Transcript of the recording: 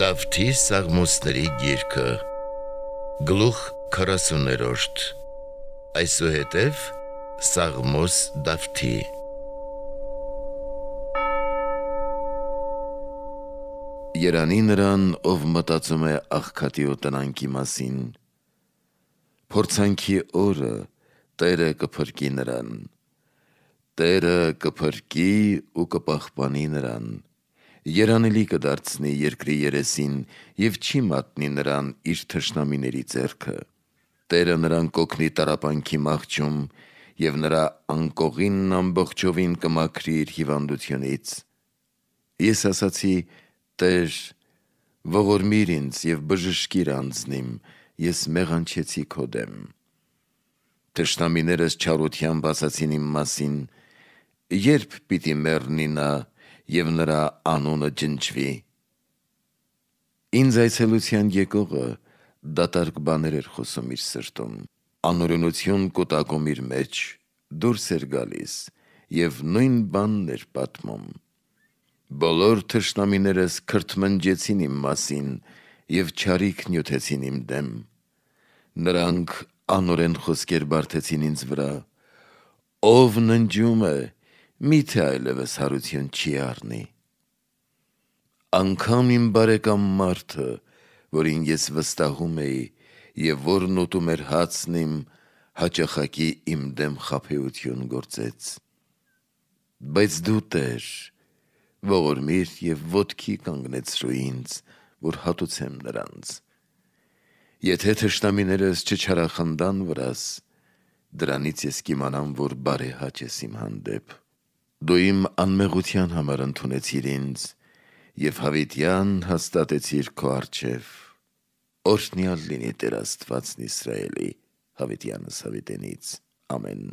Դավթի սաղմոսների գիրքը գլուխ 40-րդ այսուհետև սաղմոս Դավթի Երանի նրան, ով մտածում է աղքատի ու տնանքի մասին, փորձանքի օրը Տերը կփրկի նրան։ Տերը կփրկի ու կպահպանի նրան։ Երանելի կդարձնի երկրի երեսին եւ չի մատնի նրան իր թշնամիների ձեռքը։ Տերը նրան կոգնի տարապանքի մահճում եւ նրա անկողին ամբողջովին կմաքրի իր հիվանդությունից։ Ես ասացի. Տեր, ողորմիր ինձ եւ բժշկիր անձնիմ, ես մեղանչեցի քո դեմ։ Տեշնամիներս չարությամբ ասացին իմ մասին, երբ պիտի մեռնի նա եւ նրա անունը ջնջվի։ Ինձ այցելության եկողը դատարկ բաներ էր խոսում իր սրտում։ Անօրենություն կոտակում իր մեջ, դուրս էր գալիս եւ նույն բանն էր պատմում։ Բոլոր թշնամիներս քրթմնջեցին իմ մասին եւ ճարիք նյութեցին իմ դեմ։ Նրանք անօրեն խոսքեր բարթեցին ինձ վրա։ Ով ննջում է, միթե այլևս հարություն չի առնի։ Անկամ իմ բարեկամ մարդը, որին ես վստահում էի եւ որն ուտում էր հացն իմ, հաճախակի իմ դեմ խափեություն գործեց։ Բայց դու տեր, ողորմիր եւ ոտքի կանգնեցրու ինձ, որ հատուցեմ նրանց։ Եթե թշնամիներս չչարախնդան վրաս, դրանից ես կիմանամ, որ բարեհաճ ես իմ հանդեպ։ Դու իմ անմեղության համար ընդունեցիր ինձ եւ հավիտյան հաստատեցիր քո արչեվ։ Օրհնյալ լինի Տեր Աստվածն Իսրայելի հավիտյանս հավիտենից։ Ամեն։